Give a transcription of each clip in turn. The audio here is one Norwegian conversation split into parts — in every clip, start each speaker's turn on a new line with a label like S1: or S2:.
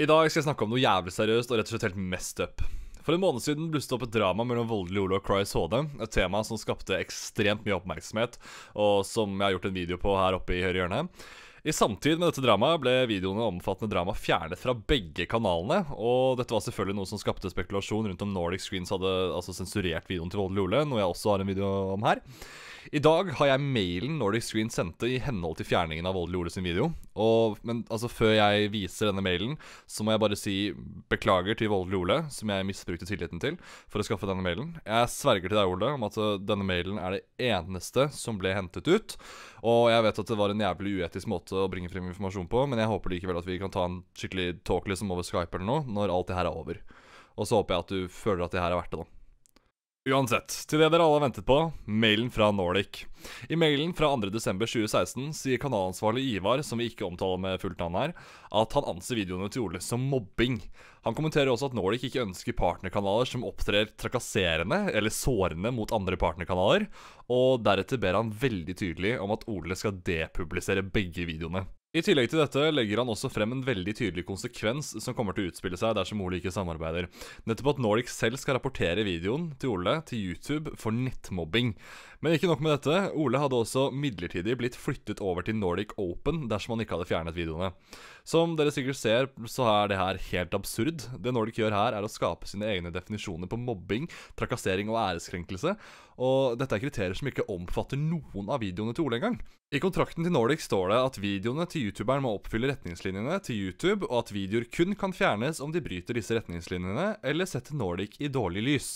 S1: I dag skal jeg snakke om noe jævlig seriøst og rett og slett helt messed up. For en måned siden blusset opp et drama mellom Voldelig Ole og Cryce HD. Et tema som skapte ekstremt mye oppmerksomhet, og som jeg har gjort en video på her oppe i høyre hjørne. I samtid med dette dramaet ble videoene omfattende drama fjernet fra begge kanalene, og dette var selvfølgelig noe som skapte spekulasjon rundt om Nordic Screens hadde altså, sensurert videoen til Voldelig Ole, noe jeg også har en video om her. I dag har jeg mailen Nordic Screen sendte i henhold til fjerningen av Voldelig Ole sin video. Og, men altså, før jeg viser denne mailen, så må jeg bare si beklager til Voldelig Ole, som jeg misbrukte tilliten til, for å skaffe denne mailen. Jeg sverger til deg, Ole, om at altså, denne mailen er det eneste som ble hentet ut. Og jeg vet at det var en jævlig uetisk måte å bringe frem informasjon på, men jeg håper likevel at vi kan ta en skikkelig talk liksom over Skype eller noe, når alt det her er over. Og så håper jeg at du føler at det her er verdt det, da. Uansett, til det dere alle har ventet på, mailen fra Nordic. I mailen fra 2.12.2016 sier kanalansvarlig Ivar, som vi ikke omtaler med fullt navn her, at han anser videoene til Ole som mobbing. Han kommenterer også at Nordic ikke ønsker partnerkanaler som opptrer trakasserende eller sårende mot andre partnerkanaler, og deretter ber han veldig tydelig om at Ole skal depublisere begge videoene. I tillegg til dette legger han også frem en veldig tydelig konsekvens som kommer til å utspille seg dersom Ole ikke samarbeider. Nettopp at Nordic selv skal rapportere videoen til Ole til YouTube for nettmobbing. Men ikke nok med dette, Ole hadde også midlertidig blitt flyttet over til Nordic Open dersom han ikke hadde fjernet videoene. Som dere sikkert ser, så er det her helt absurd. Det Nordic gjør her, er å skape sine egne definisjoner på mobbing, trakassering og æreskrenkelse, og dette er kriterier som ikke omfatter noen av videoene til Ole engang. I kontrakten til Nordic står det at videoene til youtuberen må oppfylle retningslinjene til YouTube, og at videoer kun kan fjernes om de bryter disse retningslinjene eller setter Nordic i dårlig lys.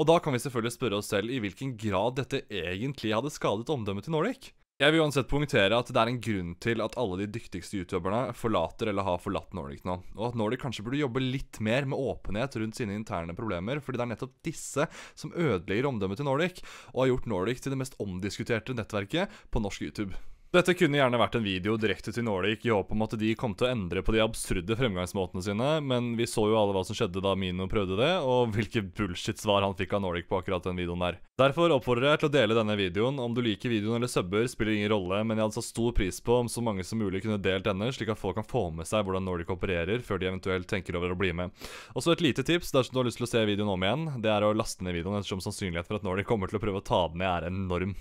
S1: Og da kan vi selvfølgelig spørre oss selv i hvilken grad dette egentlig hadde skadet omdømmet til Nordic. Jeg vil uansett poengtere at det er en grunn til at alle de dyktigste youtuberne forlater eller har forlatt Nordic nå, og at Nordic kanskje burde jobbe litt mer med åpenhet rundt sine interne problemer, fordi det er nettopp disse som ødelegger omdømmet til Nordic, og har gjort Nordic til det mest omdiskuterte nettverket på norsk YouTube. Dette kunne gjerne vært en video direkte til Nordic i håp om at de kom til å endre på de absurde fremgangsmåtene sine, men vi så jo alle hva som skjedde da Mino prøvde det, og hvilke bullshit-svar han fikk av Nordic på akkurat den videoen der. Derfor oppfordrer jeg til å dele denne videoen. Om du liker videoen eller subber, spiller ingen rolle, men jeg hadde satt stor pris på om så mange som mulig kunne delt denne, slik at folk kan få med seg hvordan Nordic opererer før de eventuelt tenker over å bli med. Også et lite tips dersom du har lyst til å se videoen om igjen, det er å laste ned videoen ettersom sannsynligheten for at Nordic kommer til å prøve å ta den ned, er enorm.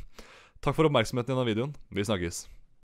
S1: Takk for oppmerksomheten i denne videoen. Vi snakkes.